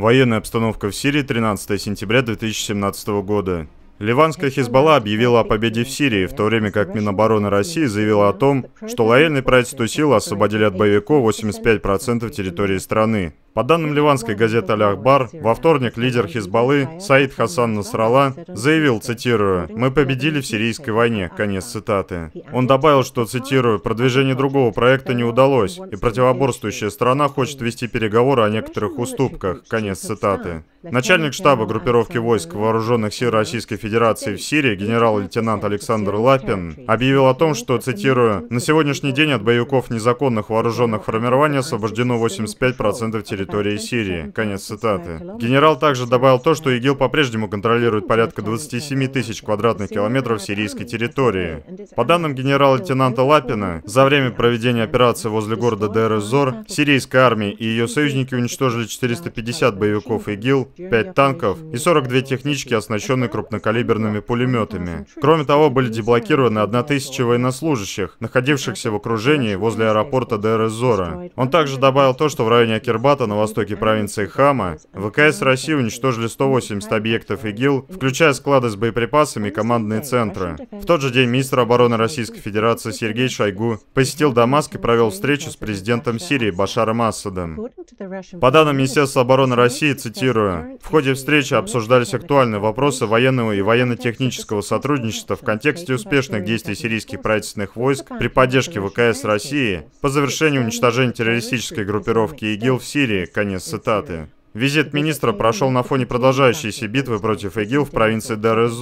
Военная обстановка в Сирии 13 сентября 2017 года. Ливанская Хизбалла объявила о победе в Сирии, в то время как Минобороны России заявила о том, что лояльные правительству силы освободили от боевиков 85% территории страны. По данным ливанской газеты «Аль-Ахбар», во вторник лидер Хизбаллы Саид Хасан Насрала заявил, цитирую, «Мы победили в сирийской войне», конец цитаты. Он добавил, что, цитирую, «продвижение другого проекта не удалось, и противоборствующая страна хочет вести переговоры о некоторых уступках», конец цитаты. Начальник штаба группировки войск вооруженных сил Российской Федерации в Сирии генерал-лейтенант Александр Лапин объявил о том, что, цитирую, «на сегодняшний день от боевиков незаконных вооруженных формирований освобождено 85% территории территории Сирии. Конец цитаты. Генерал также добавил то, что ИГИЛ по-прежнему контролирует порядка 27 тысяч квадратных километров сирийской территории. По данным генерала-лейтенанта Лапина, за время проведения операции возле города Дер-Эзор, сирийская армия и ее союзники уничтожили 450 боевиков ИГИЛ, 5 танков и 42 технички, оснащенные крупнокалиберными пулеметами. Кроме того, были деблокированы 1000 военнослужащих, находившихся в окружении возле аэропорта Дер-Эзора. Он также добавил то, что в районе Акербата на востоке провинции Хама, ВКС России уничтожили 180 объектов ИГИЛ, включая склады с боеприпасами и командные центры. В тот же день министр обороны Российской Федерации Сергей Шойгу посетил Дамаск и провел встречу с президентом Сирии Башаром Асадом. По данным Министерства обороны России, цитирую, в ходе встречи обсуждались актуальные вопросы военного и военно-технического сотрудничества в контексте успешных действий сирийских правительственных войск при поддержке ВКС России по завершению уничтожения террористической группировки ИГИЛ в Сирии Сирии. Конец цитаты. Визит министра прошел на фоне продолжающейся битвы против ИГИЛ в провинции дар эз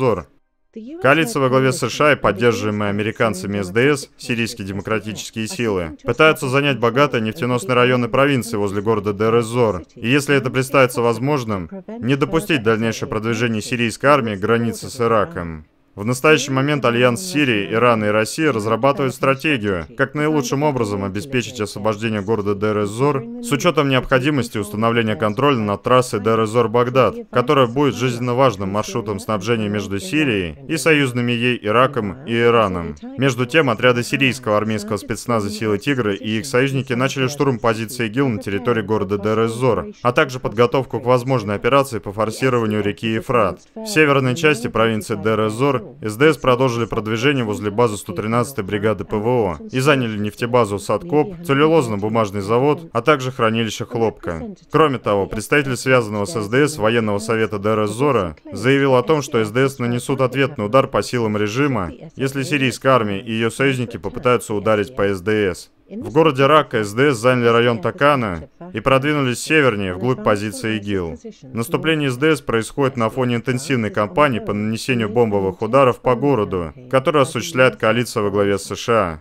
Коалиция во главе США и поддерживаемые американцами СДС, сирийские демократические силы, пытаются занять богатые нефтеносные районы провинции возле города Дерезор. И если это представится возможным, не допустить дальнейшее продвижение сирийской армии к границе с Ираком. В настоящий момент Альянс Сирии, Ирана и России разрабатывают стратегию, как наилучшим образом обеспечить освобождение города дер с учетом необходимости установления контроля над трассой дер багдад которая будет жизненно важным маршрутом снабжения между Сирией и союзными ей Ираком и Ираном. Между тем, отряды сирийского армейского спецназа «Силы Тигра» и их союзники начали штурм позиции ИГИЛ на территории города дер а также подготовку к возможной операции по форсированию реки Ефрат. В северной части провинции дер СДС продолжили продвижение возле базы 113-й бригады ПВО и заняли нефтебазу Садкоп, целлюлозно-бумажный завод, а также хранилище хлопка. Кроме того, представитель связанного с СДС военного совета ДРС заявил о том, что СДС нанесут ответный удар по силам режима, если сирийская армия и ее союзники попытаются ударить по СДС. В городе Рака СДС заняли район Такана, и продвинулись севернее, вглубь позиции ИГИЛ. Наступление СДС происходит на фоне интенсивной кампании по нанесению бомбовых ударов по городу, которую осуществляет коалиция во главе с США.